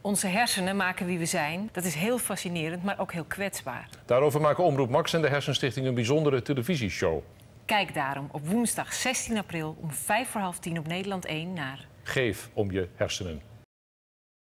Onze hersenen maken wie we zijn. Dat is heel fascinerend, maar ook heel kwetsbaar. Daarover maken Omroep Max en de Hersenstichting een bijzondere televisieshow. Kijk daarom op woensdag 16 april om 5 voor half tien op Nederland 1 naar... Geef om je hersenen.